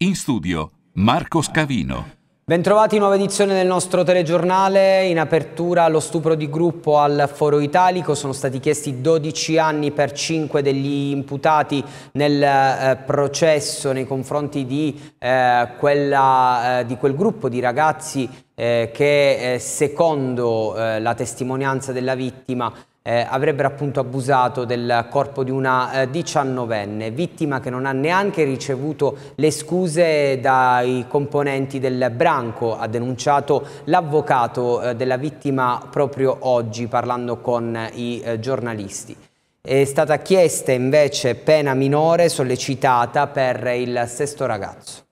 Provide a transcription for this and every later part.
In studio Marco Scavino. Bentrovati in nuova edizione del nostro telegiornale, in apertura lo stupro di gruppo al Foro Italico, sono stati chiesti 12 anni per 5 degli imputati nel eh, processo nei confronti di, eh, quella, eh, di quel gruppo di ragazzi eh, che eh, secondo eh, la testimonianza della vittima eh, avrebbero appunto abusato del corpo di una eh, diciannovenne, vittima che non ha neanche ricevuto le scuse dai componenti del branco, ha denunciato l'avvocato eh, della vittima proprio oggi parlando con eh, i eh, giornalisti. È stata chiesta invece pena minore sollecitata per il sesto ragazzo.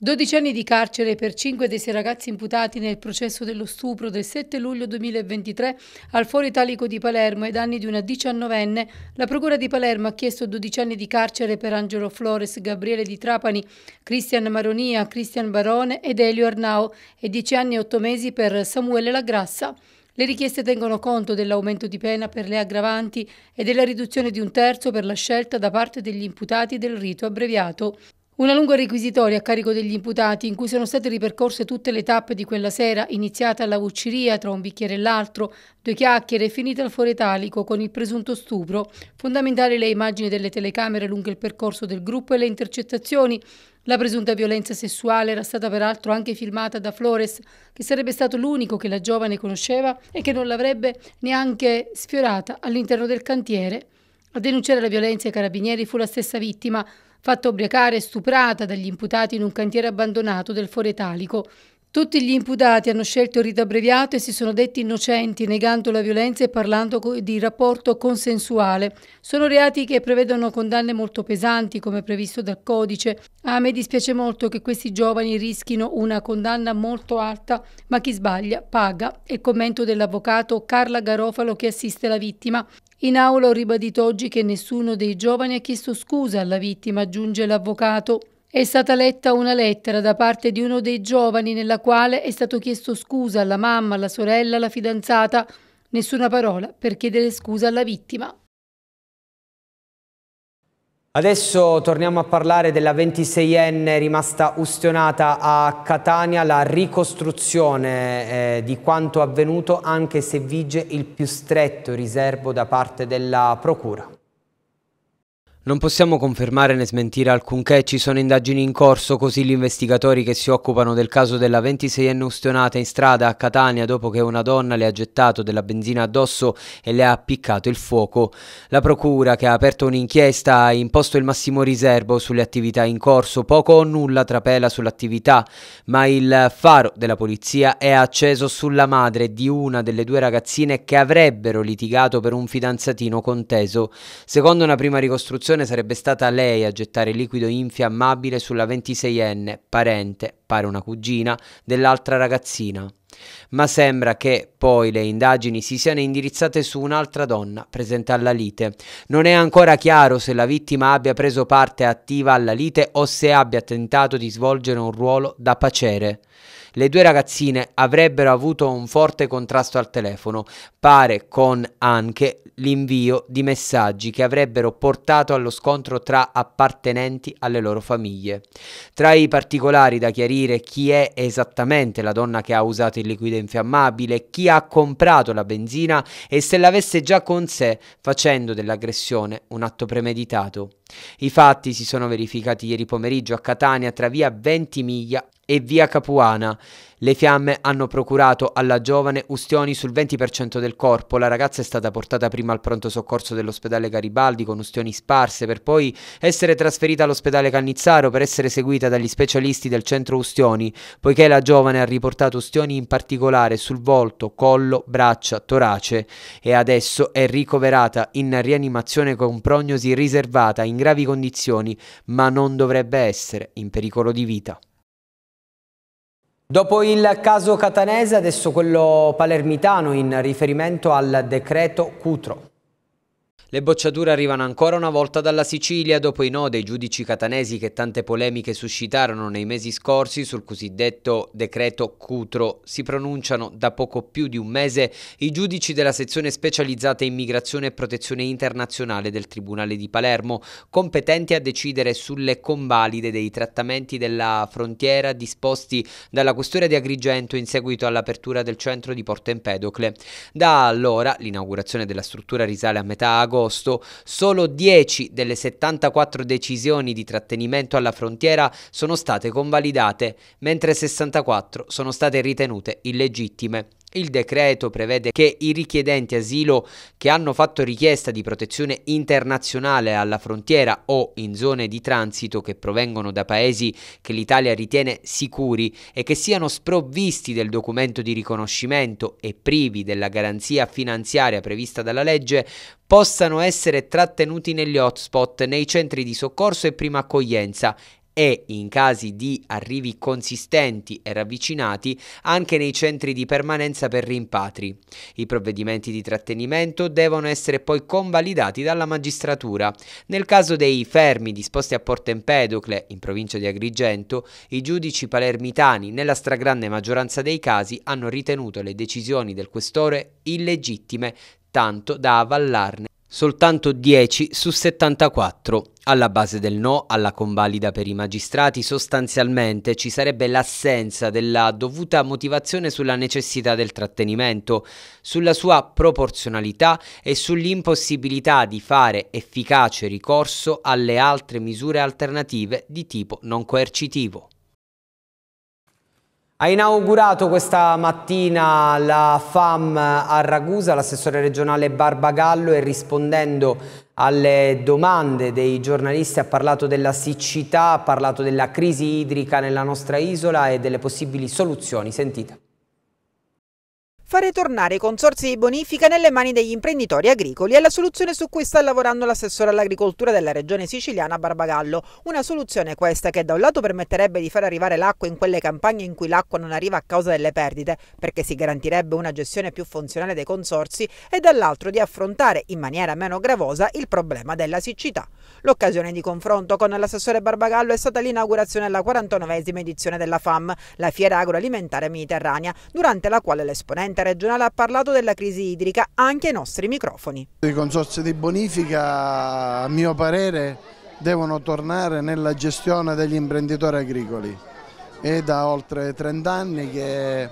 12 anni di carcere per 5 dei 6 ragazzi imputati nel processo dello stupro del 7 luglio 2023 al Foro Italico di Palermo ai danni di una 19enne, la Procura di Palermo ha chiesto 12 anni di carcere per Angelo Flores, Gabriele di Trapani, Cristian Maronia, Cristian Barone ed Elio Arnao e 10 anni e 8 mesi per Samuele Lagrassa. Le richieste tengono conto dell'aumento di pena per le aggravanti e della riduzione di un terzo per la scelta da parte degli imputati del rito abbreviato. Una lunga requisitoria a carico degli imputati in cui sono state ripercorse tutte le tappe di quella sera, iniziata alla vucciria tra un bicchiere e l'altro, due chiacchiere e finita al foretalico con il presunto stupro. Fondamentali le immagini delle telecamere lungo il percorso del gruppo e le intercettazioni. La presunta violenza sessuale era stata peraltro anche filmata da Flores, che sarebbe stato l'unico che la giovane conosceva e che non l'avrebbe neanche sfiorata all'interno del cantiere. A denunciare la violenza ai carabinieri fu la stessa vittima, fatta ubriacare e stuprata dagli imputati in un cantiere abbandonato del Foretalico. Tutti gli imputati hanno scelto il rito abbreviato e si sono detti innocenti, negando la violenza e parlando di rapporto consensuale. Sono reati che prevedono condanne molto pesanti, come previsto dal codice. A me dispiace molto che questi giovani rischino una condanna molto alta, ma chi sbaglia paga. il commento dell'avvocato Carla Garofalo che assiste la vittima. In aula ho ribadito oggi che nessuno dei giovani ha chiesto scusa alla vittima, aggiunge l'avvocato. È stata letta una lettera da parte di uno dei giovani nella quale è stato chiesto scusa alla mamma, alla sorella, alla fidanzata. Nessuna parola per chiedere scusa alla vittima. Adesso torniamo a parlare della 26enne rimasta ustionata a Catania, la ricostruzione eh, di quanto avvenuto anche se vige il più stretto riservo da parte della Procura. Non possiamo confermare né smentire alcunché, ci sono indagini in corso, così gli investigatori che si occupano del caso della 26enne ustionata in strada a Catania dopo che una donna le ha gettato della benzina addosso e le ha appiccato il fuoco. La procura che ha aperto un'inchiesta ha imposto il massimo riservo sulle attività in corso, poco o nulla trapela sull'attività, ma il faro della polizia è acceso sulla madre di una delle due ragazzine che avrebbero litigato per un fidanzatino conteso. Secondo una prima ricostruzione occasione sarebbe stata lei a gettare liquido infiammabile sulla 26enne, parente, pare una cugina, dell'altra ragazzina. Ma sembra che poi le indagini si siano indirizzate su un'altra donna presente alla lite. Non è ancora chiaro se la vittima abbia preso parte attiva alla lite o se abbia tentato di svolgere un ruolo da pacere. Le due ragazzine avrebbero avuto un forte contrasto al telefono, pare con anche l'invio di messaggi che avrebbero portato allo scontro tra appartenenti alle loro famiglie. Tra i particolari da chiarire chi è esattamente la donna che ha usato il liquido infiammabile, chi ha comprato la benzina e se l'avesse già con sé facendo dell'aggressione un atto premeditato. I fatti si sono verificati ieri pomeriggio a Catania tra via 20 Ventimiglia e via Capuana. Le fiamme hanno procurato alla giovane ustioni sul 20% del corpo. La ragazza è stata portata prima al pronto soccorso dell'ospedale Garibaldi con ustioni sparse per poi essere trasferita all'ospedale Cannizzaro per essere seguita dagli specialisti del centro ustioni, poiché la giovane ha riportato ustioni in particolare sul volto, collo, braccia, torace e adesso è ricoverata in rianimazione con prognosi riservata in gravi condizioni, ma non dovrebbe essere in pericolo di vita. Dopo il caso catanese, adesso quello palermitano in riferimento al decreto Cutro. Le bocciature arrivano ancora una volta dalla Sicilia dopo i no dei giudici catanesi che tante polemiche suscitarono nei mesi scorsi sul cosiddetto decreto Cutro. Si pronunciano da poco più di un mese i giudici della sezione specializzata in migrazione e protezione internazionale del Tribunale di Palermo, competenti a decidere sulle convalide dei trattamenti della frontiera disposti dalla questura di Agrigento in seguito all'apertura del centro di Porto Empedocle. Da allora l'inaugurazione della struttura risale a metà agosto agosto, solo 10 delle 74 decisioni di trattenimento alla frontiera sono state convalidate, mentre 64 sono state ritenute illegittime. Il decreto prevede che i richiedenti asilo che hanno fatto richiesta di protezione internazionale alla frontiera o in zone di transito che provengono da paesi che l'Italia ritiene sicuri e che siano sprovvisti del documento di riconoscimento e privi della garanzia finanziaria prevista dalla legge possano essere trattenuti negli hotspot, nei centri di soccorso e prima accoglienza e, in casi di arrivi consistenti e ravvicinati, anche nei centri di permanenza per rimpatri. I provvedimenti di trattenimento devono essere poi convalidati dalla magistratura. Nel caso dei fermi disposti a Porto Empedocle, in provincia di Agrigento, i giudici palermitani, nella stragrande maggioranza dei casi, hanno ritenuto le decisioni del questore illegittime, tanto da avallarne soltanto 10 su 74. Alla base del no alla convalida per i magistrati sostanzialmente ci sarebbe l'assenza della dovuta motivazione sulla necessità del trattenimento, sulla sua proporzionalità e sull'impossibilità di fare efficace ricorso alle altre misure alternative di tipo non coercitivo. Ha inaugurato questa mattina la FAM a Ragusa, l'assessore regionale Barbagallo e rispondendo alle domande dei giornalisti ha parlato della siccità, ha parlato della crisi idrica nella nostra isola e delle possibili soluzioni. Sentite fare tornare i consorzi di bonifica nelle mani degli imprenditori agricoli. È la soluzione su cui sta lavorando l'assessore all'agricoltura della regione siciliana Barbagallo. Una soluzione questa che da un lato permetterebbe di far arrivare l'acqua in quelle campagne in cui l'acqua non arriva a causa delle perdite, perché si garantirebbe una gestione più funzionale dei consorzi, e dall'altro di affrontare in maniera meno gravosa il problema della siccità. L'occasione di confronto con l'assessore Barbagallo è stata l'inaugurazione della 49esima edizione della FAM, la fiera agroalimentare mediterranea, durante la quale l'esponente regionale ha parlato della crisi idrica anche ai nostri microfoni. I consorzi di bonifica, a mio parere, devono tornare nella gestione degli imprenditori agricoli. È da oltre 30 anni che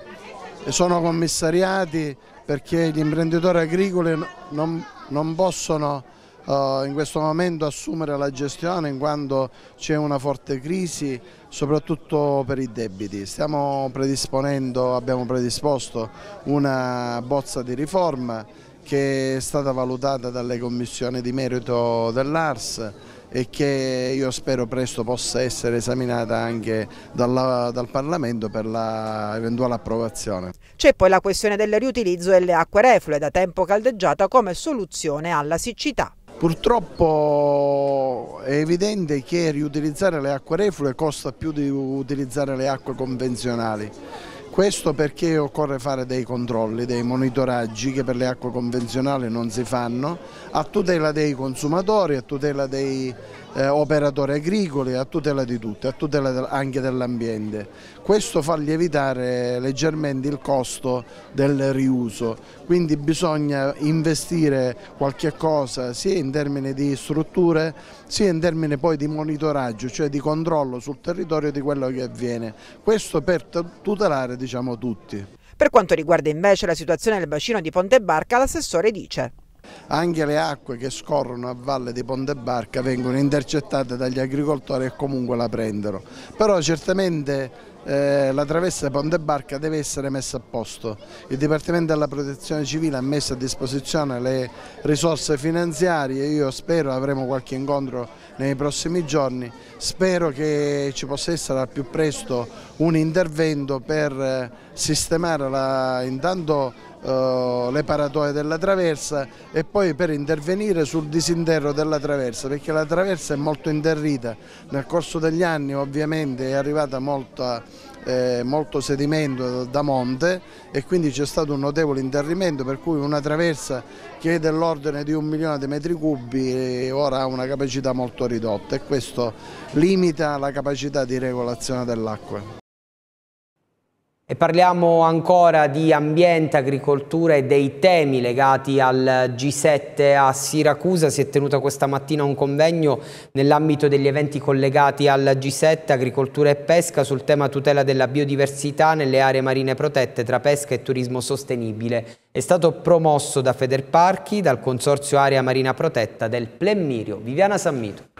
sono commissariati perché gli imprenditori agricoli non, non possono eh, in questo momento assumere la gestione in quanto c'è una forte crisi soprattutto per i debiti. Stiamo predisponendo, abbiamo predisposto una bozza di riforma che è stata valutata dalle commissioni di merito dell'ARS e che io spero presto possa essere esaminata anche dalla, dal Parlamento per l'eventuale approvazione. C'è poi la questione del riutilizzo delle acque reflue, da tempo caldeggiata come soluzione alla siccità. Purtroppo è evidente che riutilizzare le acque reflue costa più di utilizzare le acque convenzionali. Questo perché occorre fare dei controlli, dei monitoraggi che per le acque convenzionali non si fanno, a tutela dei consumatori, a tutela dei, eh, operatori agricoli a tutela di tutti, a tutela del, anche dell'ambiente. Questo fa lievitare leggermente il costo del riuso, quindi bisogna investire qualche cosa sia in termini di strutture sia in termini poi di monitoraggio, cioè di controllo sul territorio di quello che avviene. Questo per tutelare diciamo, tutti. Per quanto riguarda invece la situazione del bacino di Ponte Barca, l'assessore dice anche le acque che scorrono a valle di Ponte Barca vengono intercettate dagli agricoltori e comunque la prendono. Però certamente eh, la traversa di Ponte Barca deve essere messa a posto. Il Dipartimento della Protezione Civile ha messo a disposizione le risorse finanziarie, io spero avremo qualche incontro nei prossimi giorni, spero che ci possa essere al più presto un intervento per eh, sistemare la, intanto eh, le paratoie della traversa e poi per intervenire sul disinterro della traversa perché la traversa è molto interrita, nel corso degli anni ovviamente è arrivata molta eh, molto sedimento da monte e quindi c'è stato un notevole interrimento per cui una traversa che è dell'ordine di un milione di metri cubi ora ha una capacità molto ridotta e questo limita la capacità di regolazione dell'acqua. E parliamo ancora di ambiente, agricoltura e dei temi legati al G7 a Siracusa. Si è tenuto questa mattina un convegno nell'ambito degli eventi collegati al G7, agricoltura e pesca, sul tema tutela della biodiversità nelle aree marine protette tra pesca e turismo sostenibile. È stato promosso da Federparchi, dal Consorzio Area Marina Protetta del Plemmirio. Viviana Sammito.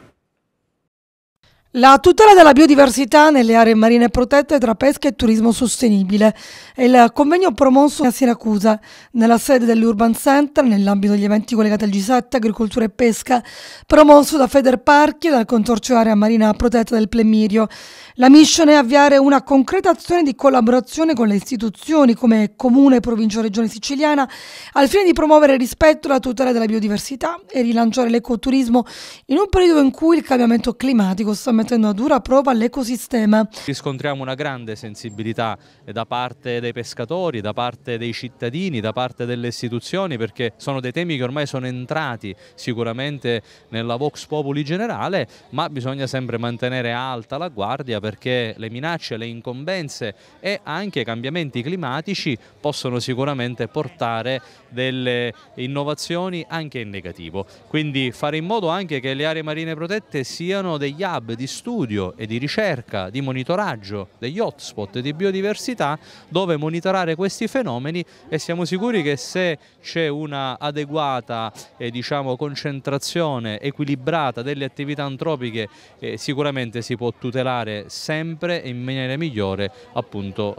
La tutela della biodiversità nelle aree marine protette tra pesca e turismo sostenibile è il convegno promosso a Siracusa nella sede dell'Urban Center nell'ambito degli eventi collegati al G7 Agricoltura e Pesca promosso da Federparchi e dal Consorzio Area Marina Protetta del Plemirio. La mission è avviare una concreta azione di collaborazione con le istituzioni come Comune, Provincia e Regione Siciliana al fine di promuovere il rispetto e la tutela della biodiversità e rilanciare l'ecoturismo in un periodo in cui il cambiamento climatico sta mettendo a dura prova l'ecosistema. Riscontriamo una grande sensibilità da parte dei pescatori, da parte dei cittadini, da parte delle istituzioni perché sono dei temi che ormai sono entrati sicuramente nella Vox Populi generale ma bisogna sempre mantenere alta la guardia perché le minacce, le incombenze e anche i cambiamenti climatici possono sicuramente portare delle innovazioni anche in negativo. Quindi fare in modo anche che le aree marine protette siano degli hub di di studio e di ricerca, di monitoraggio degli hotspot di biodiversità dove monitorare questi fenomeni e siamo sicuri che se c'è una adeguata eh, diciamo, concentrazione equilibrata delle attività antropiche eh, sicuramente si può tutelare sempre e in maniera migliore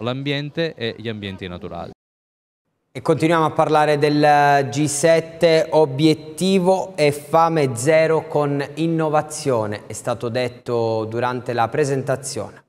l'ambiente e gli ambienti naturali. E continuiamo a parlare del G7, obiettivo e fame zero con innovazione, è stato detto durante la presentazione.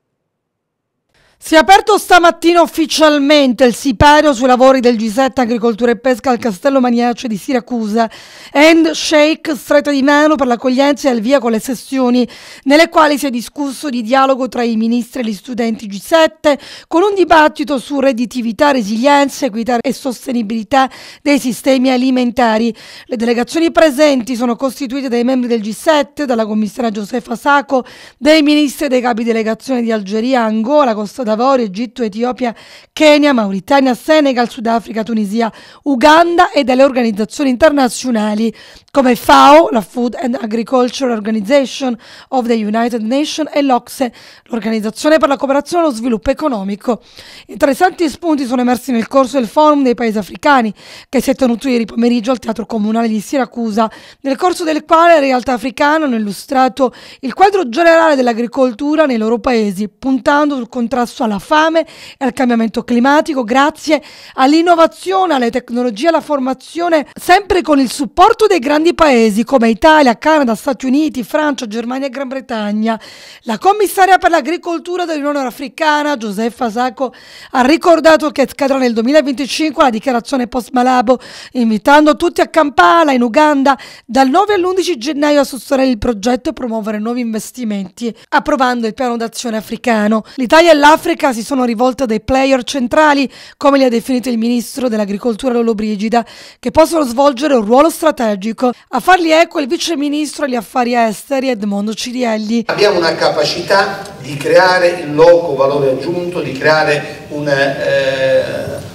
Si è aperto stamattina ufficialmente il sipario sui lavori del G7 Agricoltura e Pesca al Castello Maniace di Siracusa. Handshake, stretta di mano per l'accoglienza e il via con le sessioni nelle quali si è discusso di dialogo tra i ministri e gli studenti G7 con un dibattito su redditività, resilienza, equità e sostenibilità dei sistemi alimentari. Le delegazioni presenti sono costituite dai membri del G7, dalla commissaria Josefa Sacco, dei ministri e dei capi delegazione di Algeria, Angola, Costa d'Avorio, Egitto, Etiopia, Kenya, Mauritania, Senegal, Sudafrica, Tunisia, Uganda e dalle organizzazioni internazionali come FAO, la Food and Agriculture Organization of the United Nations e l'OCSE, l'Organizzazione per la cooperazione e lo sviluppo economico. Interessanti spunti sono emersi nel corso del forum dei paesi africani che si è tenuto ieri pomeriggio al Teatro Comunale di Siracusa, nel corso del quale in realtà africano hanno illustrato il quadro generale dell'agricoltura nei loro paesi, puntando sul contrasto contrasto alla fame e al cambiamento climatico grazie all'innovazione, alle tecnologie alla formazione, sempre con il supporto dei grandi paesi come Italia, Canada, Stati Uniti, Francia, Germania e Gran Bretagna. La commissaria per l'agricoltura dell'Unione Africana, Giuseppa Sacco, ha ricordato che scadrà nel 2025 la dichiarazione post Malabo, invitando tutti a Kampala, in Uganda, dal 9 all'11 gennaio a sostenere il progetto e promuovere nuovi investimenti, approvando il piano d'azione africano. L'Italia e l'Africa L'Africa si sono rivolte a dei player centrali, come li ha definiti il ministro dell'agricoltura Lollobrigida, che possono svolgere un ruolo strategico. A fargli eco il vice ministro degli affari esteri Edmondo Cirielli. Abbiamo una capacità di creare il loco valore aggiunto, di creare un... Eh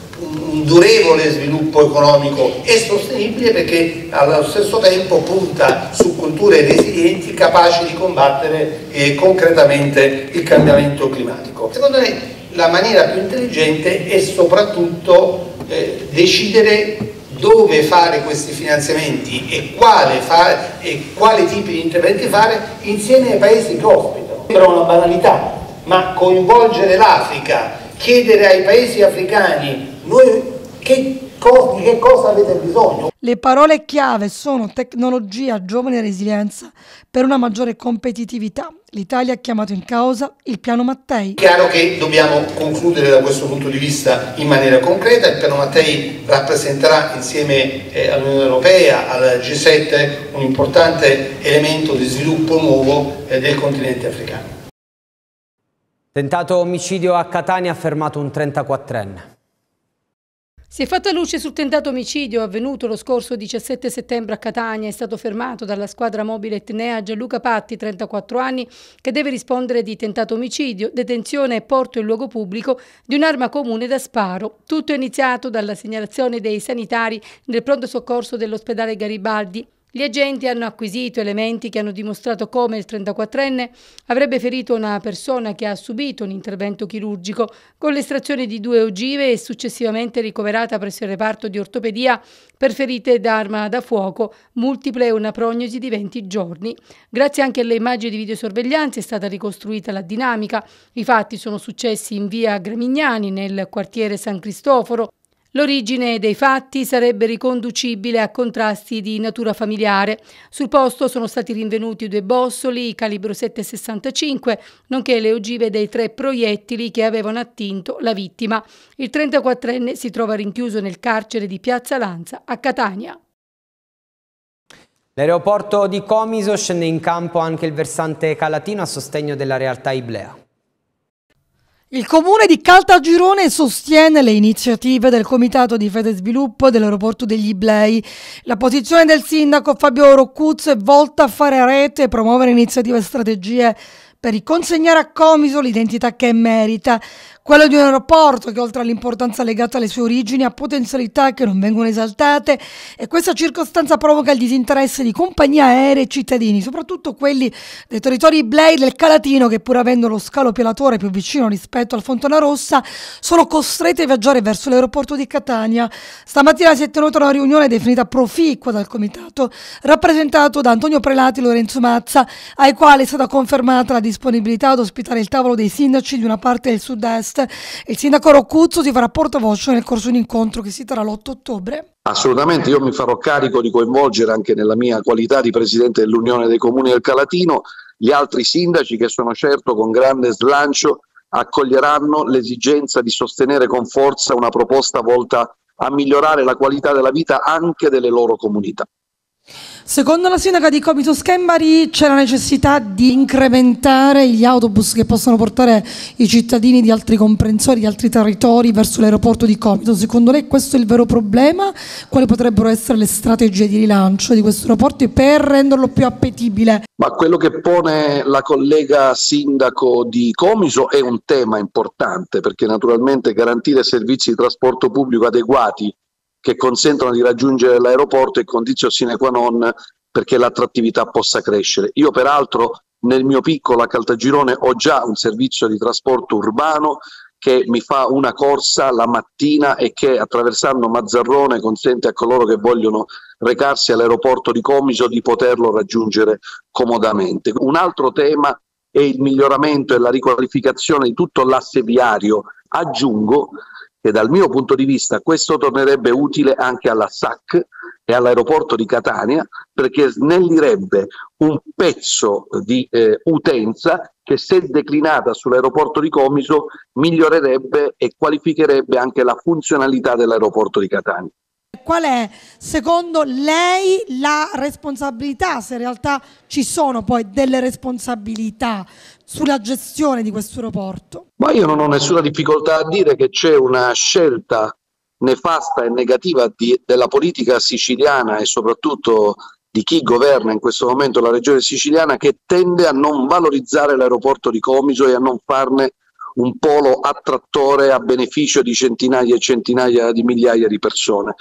un durevole sviluppo economico e sostenibile perché allo stesso tempo punta su culture resilienti capaci di combattere eh, concretamente il cambiamento climatico. Secondo me la maniera più intelligente è soprattutto eh, decidere dove fare questi finanziamenti e, quale fare, e quali tipi di interventi fare insieme ai paesi che ospitano. Sembra una banalità, ma coinvolgere l'Africa chiedere ai paesi africani noi che, co che cosa avete bisogno. Le parole chiave sono tecnologia, giovane e resilienza per una maggiore competitività. L'Italia ha chiamato in causa il piano Mattei. Chiaro che dobbiamo concludere da questo punto di vista in maniera concreta. Il piano Mattei rappresenterà insieme eh, all'Unione Europea, al G7, un importante elemento di sviluppo nuovo eh, del continente africano. Tentato omicidio a Catania ha fermato un 34enne. Si è fatta luce sul tentato omicidio avvenuto lo scorso 17 settembre a Catania. È stato fermato dalla squadra mobile Etnea Gianluca Patti, 34 anni, che deve rispondere di tentato omicidio, detenzione e porto in luogo pubblico di un'arma comune da sparo. Tutto è iniziato dalla segnalazione dei sanitari nel pronto soccorso dell'ospedale Garibaldi gli agenti hanno acquisito elementi che hanno dimostrato come il 34enne avrebbe ferito una persona che ha subito un intervento chirurgico con l'estrazione di due ogive e successivamente ricoverata presso il reparto di ortopedia per ferite d'arma da fuoco multiple e una prognosi di 20 giorni. Grazie anche alle immagini di videosorveglianza è stata ricostruita la dinamica. I fatti sono successi in via Gramignani nel quartiere San Cristoforo L'origine dei fatti sarebbe riconducibile a contrasti di natura familiare. Sul posto sono stati rinvenuti due bossoli calibro 7,65, nonché le ogive dei tre proiettili che avevano attinto la vittima. Il 34enne si trova rinchiuso nel carcere di Piazza Lanza a Catania. L'aeroporto di Comiso scende in campo anche il versante calatino a sostegno della realtà Iblea. Il comune di Caltagirone sostiene le iniziative del Comitato di Fede e Sviluppo dell'aeroporto degli Iblei. La posizione del sindaco Fabio Roccuzzo è volta a fare rete e promuovere iniziative e strategie per riconsegnare a Comiso l'identità che merita. Quello di un aeroporto che oltre all'importanza legata alle sue origini ha potenzialità che non vengono esaltate e questa circostanza provoca il disinteresse di compagnie aeree e cittadini, soprattutto quelli dei territori Blade del Calatino che pur avendo lo scalo Pialatore più vicino rispetto al Fontana Rossa sono costretti a viaggiare verso l'aeroporto di Catania. Stamattina si è tenuta una riunione definita proficua dal comitato rappresentato da Antonio Prelati e Lorenzo Mazza ai quali è stata confermata la disponibilità ad ospitare il tavolo dei sindaci di una parte del sud-est podcast. Il sindaco Roccuzzo si farà portavoce nel corso di un incontro che si terrà l'8 ottobre. Assolutamente, io mi farò carico di coinvolgere anche nella mia qualità di presidente dell'Unione dei Comuni del Calatino gli altri sindaci che sono certo con grande slancio accoglieranno l'esigenza di sostenere con forza una proposta volta a migliorare la qualità della vita anche delle loro comunità. Secondo la sindaca di Comito Schembari c'è la necessità di incrementare gli autobus che possono portare i cittadini di altri comprensori, di altri territori verso l'aeroporto di Comito. Secondo lei questo è il vero problema? Quali potrebbero essere le strategie di rilancio di questo aeroporto per renderlo più appetibile? Ma quello che pone la collega sindaco di Comiso è un tema importante perché naturalmente garantire servizi di trasporto pubblico adeguati che consentano di raggiungere l'aeroporto e condizione sine qua non perché l'attrattività possa crescere. Io peraltro nel mio piccolo a Caltagirone ho già un servizio di trasporto urbano che mi fa una corsa la mattina e che attraversando Mazzarrone consente a coloro che vogliono recarsi all'aeroporto di Comiso di poterlo raggiungere comodamente. Un altro tema è il miglioramento e la riqualificazione di tutto l'asse viario. Aggiungo e dal mio punto di vista questo tornerebbe utile anche alla SAC e all'aeroporto di Catania perché snellirebbe un pezzo di eh, utenza che se declinata sull'aeroporto di Comiso migliorerebbe e qualificherebbe anche la funzionalità dell'aeroporto di Catania qual è secondo lei la responsabilità, se in realtà ci sono poi delle responsabilità sulla gestione di questo aeroporto? Ma io non ho nessuna difficoltà a dire che c'è una scelta nefasta e negativa di, della politica siciliana e soprattutto di chi governa in questo momento la regione siciliana che tende a non valorizzare l'aeroporto di Comiso e a non farne un polo attrattore a beneficio di centinaia e centinaia di migliaia di persone.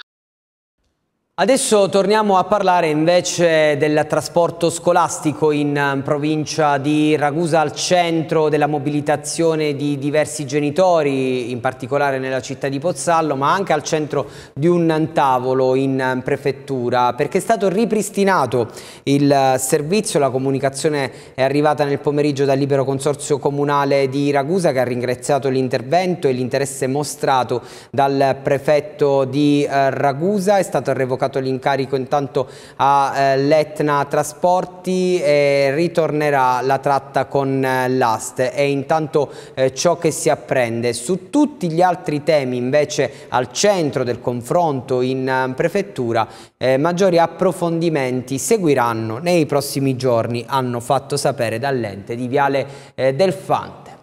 Adesso torniamo a parlare invece del trasporto scolastico in eh, provincia di Ragusa al centro della mobilitazione di diversi genitori, in particolare nella città di Pozzallo, ma anche al centro di un tavolo in eh, prefettura, perché è stato ripristinato il eh, servizio, la comunicazione è arrivata nel pomeriggio dal libero consorzio comunale di Ragusa che ha ringraziato l'intervento e l'interesse mostrato dal prefetto di Ragusa, è stato revocato toccato l'incarico intanto all'Etna eh, Trasporti e ritornerà la tratta con eh, l'Ast È intanto eh, ciò che si apprende. Su tutti gli altri temi invece al centro del confronto in eh, prefettura eh, maggiori approfondimenti seguiranno nei prossimi giorni, hanno fatto sapere dall'ente di Viale eh, del Fante.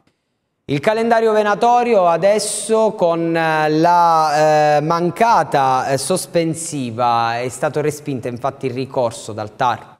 Il calendario venatorio adesso con eh, la eh, mancata eh, sospensiva è stato respinto infatti il ricorso dal TAR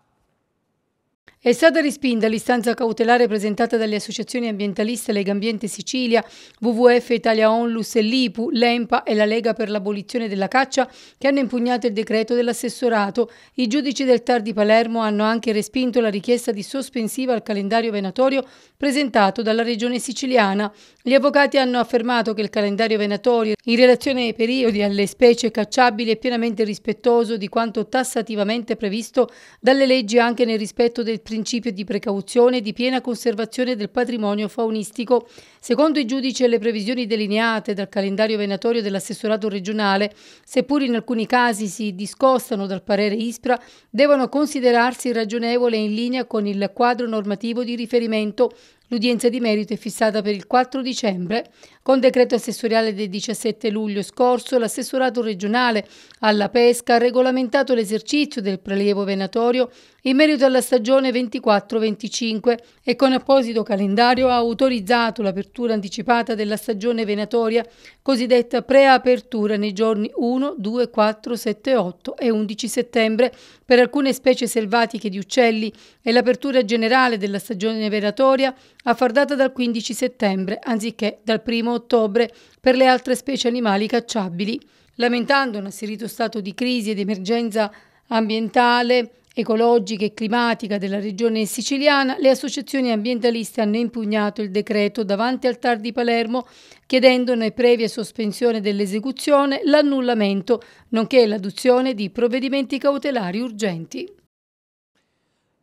è stata rispinta l'istanza cautelare presentata dalle associazioni ambientaliste Lega Ambiente Sicilia, WWF Italia Onlus l'IPU, l'EMPA e la Lega per l'abolizione della caccia che hanno impugnato il decreto dell'assessorato. I giudici del TAR di Palermo hanno anche respinto la richiesta di sospensiva al calendario venatorio presentato dalla regione siciliana. Gli avvocati hanno affermato che il calendario venatorio, in relazione ai periodi alle specie cacciabili, è pienamente rispettoso di quanto tassativamente previsto dalle leggi anche nel rispetto del principio principio di precauzione e di piena conservazione del patrimonio faunistico. Secondo i giudici le previsioni delineate dal calendario venatorio dell'assessorato regionale, seppur in alcuni casi si discostano dal parere ISPRA, devono considerarsi ragionevole in linea con il quadro normativo di riferimento L'udienza di merito è fissata per il 4 dicembre. Con decreto assessoriale del 17 luglio scorso, l'assessorato regionale alla pesca ha regolamentato l'esercizio del prelievo venatorio in merito alla stagione 24-25 e con apposito calendario ha autorizzato l'apertura anticipata della stagione venatoria cosiddetta preapertura nei giorni 1, 2, 4, 7, 8 e 11 settembre per alcune specie selvatiche di uccelli e l'apertura generale della stagione venatoria a far data dal 15 settembre anziché dal 1 ottobre per le altre specie animali cacciabili, lamentando un asserito stato di crisi ed emergenza ambientale, ecologica e climatica della regione siciliana, le associazioni ambientaliste hanno impugnato il decreto davanti al TAR di Palermo, chiedendone previa sospensione dell'esecuzione, l'annullamento, nonché l'adozione di provvedimenti cautelari urgenti.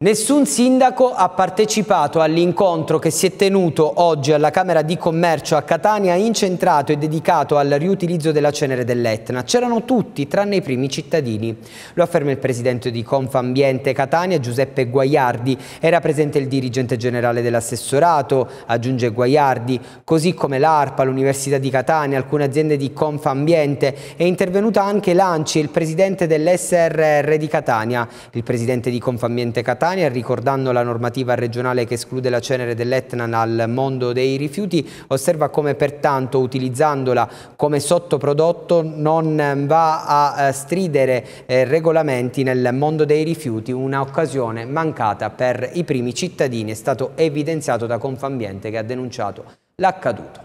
Nessun sindaco ha partecipato all'incontro che si è tenuto oggi alla Camera di Commercio a Catania incentrato e dedicato al riutilizzo della cenere dell'Etna. C'erano tutti, tranne i primi cittadini. Lo afferma il presidente di Confambiente Catania, Giuseppe Guaiardi. Era presente il dirigente generale dell'assessorato, aggiunge Guaiardi, così come l'ARPA, l'Università di Catania, alcune aziende di Confambiente. È intervenuta anche l'ANCI, il presidente dell'SRR di Catania. Il presidente di Confambiente Catania Padania, ricordando la normativa regionale che esclude la cenere dell'Etna dal mondo dei rifiuti, osserva come pertanto utilizzandola come sottoprodotto non va a eh, stridere eh, regolamenti nel mondo dei rifiuti, un'occasione mancata per i primi cittadini, è stato evidenziato da Confambiente che ha denunciato l'accaduto.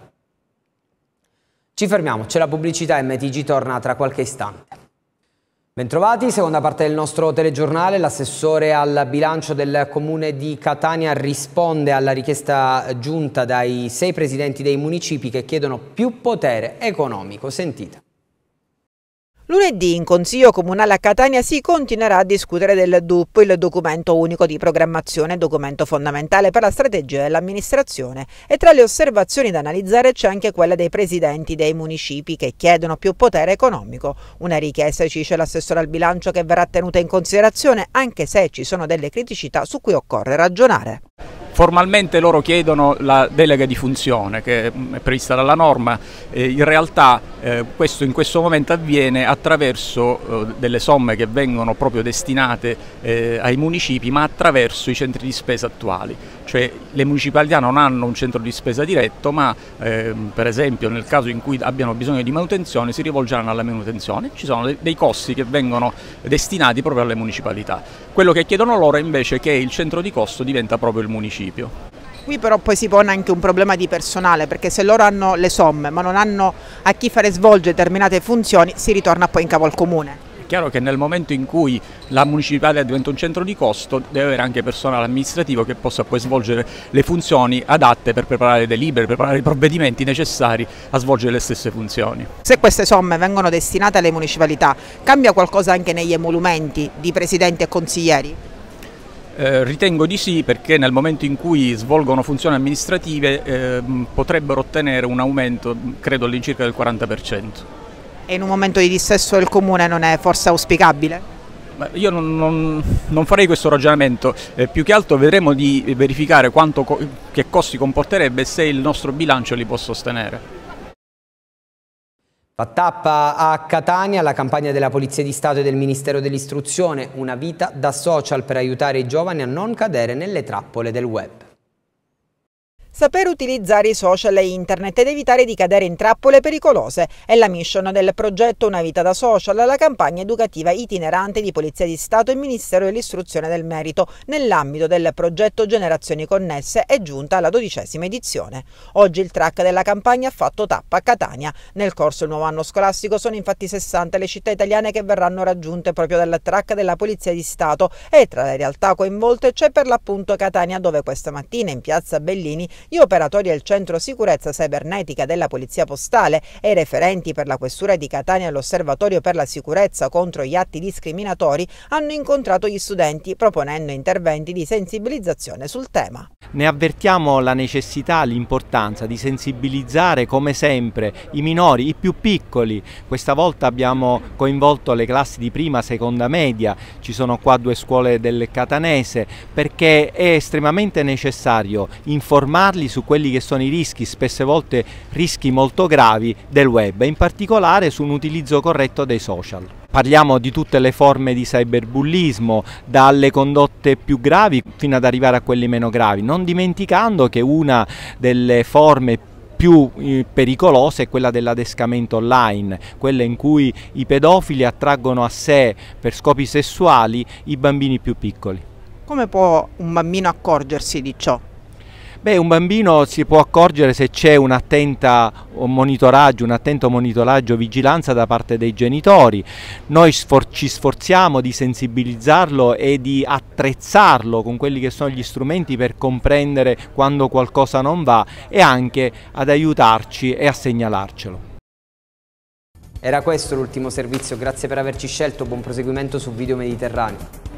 Ci fermiamo, c'è la pubblicità MTG torna tra qualche istante. Bentrovati, seconda parte del nostro telegiornale, l'assessore al bilancio del comune di Catania risponde alla richiesta giunta dai sei presidenti dei municipi che chiedono più potere economico. Sentite. Lunedì in Consiglio Comunale a Catania si continuerà a discutere del DUP, il documento unico di programmazione, documento fondamentale per la strategia dell'amministrazione e tra le osservazioni da analizzare c'è anche quella dei presidenti dei municipi che chiedono più potere economico, una richiesta ci dice l'assessore al bilancio che verrà tenuta in considerazione anche se ci sono delle criticità su cui occorre ragionare. Formalmente loro chiedono la delega di funzione che mm, è prevista dalla norma, eh, in realtà eh, questo in questo momento avviene attraverso eh, delle somme che vengono proprio destinate eh, ai municipi ma attraverso i centri di spesa attuali cioè le municipalità non hanno un centro di spesa diretto ma eh, per esempio nel caso in cui abbiano bisogno di manutenzione si rivolgeranno alla manutenzione, ci sono dei, dei costi che vengono destinati proprio alle municipalità. Quello che chiedono loro invece è che il centro di costo diventa proprio il municipio. Qui però poi si pone anche un problema di personale perché se loro hanno le somme ma non hanno a chi fare svolgere determinate funzioni si ritorna poi in capo al comune. È chiaro che nel momento in cui la municipale diventa un centro di costo deve avere anche personale amministrativo che possa poi svolgere le funzioni adatte per preparare le delibere, preparare i provvedimenti necessari a svolgere le stesse funzioni. Se queste somme vengono destinate alle municipalità, cambia qualcosa anche negli emolumenti di presidenti e consiglieri? Eh, ritengo di sì perché nel momento in cui svolgono funzioni amministrative eh, potrebbero ottenere un aumento credo all'incirca del 40%. E in un momento di dissesso del comune non è forse auspicabile? Io non, non, non, farei questo ragionamento, eh, più che altro vedremo di verificare quanto, che costi comporterebbe se il nostro bilancio li può sostenere. La tappa a Catania la campagna della Polizia di Stato e del Ministero dell'Istruzione, una vita da social per aiutare i giovani a non cadere nelle trappole del web. Saper utilizzare i social e internet ed evitare di cadere in trappole pericolose è la mission del progetto Una vita da social, la campagna educativa itinerante di Polizia di Stato e Ministero dell'Istruzione del Merito nell'ambito del progetto Generazioni Connesse è giunta alla dodicesima edizione. Oggi il track della campagna ha fatto tappa a Catania. Nel corso del nuovo anno scolastico sono infatti 60 le città italiane che verranno raggiunte proprio dal track della Polizia di Stato e tra le realtà coinvolte c'è per l'appunto Catania dove questa mattina in piazza Bellini gli operatori del Centro Sicurezza Cybernetica della Polizia Postale e i referenti per la Questura di Catania e l'Osservatorio per la Sicurezza contro gli atti discriminatori hanno incontrato gli studenti proponendo interventi di sensibilizzazione sul tema. Ne avvertiamo la necessità, l'importanza di sensibilizzare come sempre i minori, i più piccoli. Questa volta abbiamo coinvolto le classi di prima, seconda media, ci sono qua due scuole del catanese perché è estremamente necessario informare informarli su quelli che sono i rischi, spesse volte rischi molto gravi del web in particolare su un utilizzo corretto dei social. Parliamo di tutte le forme di cyberbullismo, dalle condotte più gravi fino ad arrivare a quelle meno gravi, non dimenticando che una delle forme più più eh, pericolosa è quella dell'adescamento online, quella in cui i pedofili attraggono a sé per scopi sessuali i bambini più piccoli. Come può un bambino accorgersi di ciò? Beh, un bambino si può accorgere se c'è un, un attento monitoraggio, vigilanza da parte dei genitori. Noi sfor ci sforziamo di sensibilizzarlo e di attrezzarlo con quelli che sono gli strumenti per comprendere quando qualcosa non va e anche ad aiutarci e a segnalarcelo. Era questo l'ultimo servizio, grazie per averci scelto, buon proseguimento su Video Mediterraneo.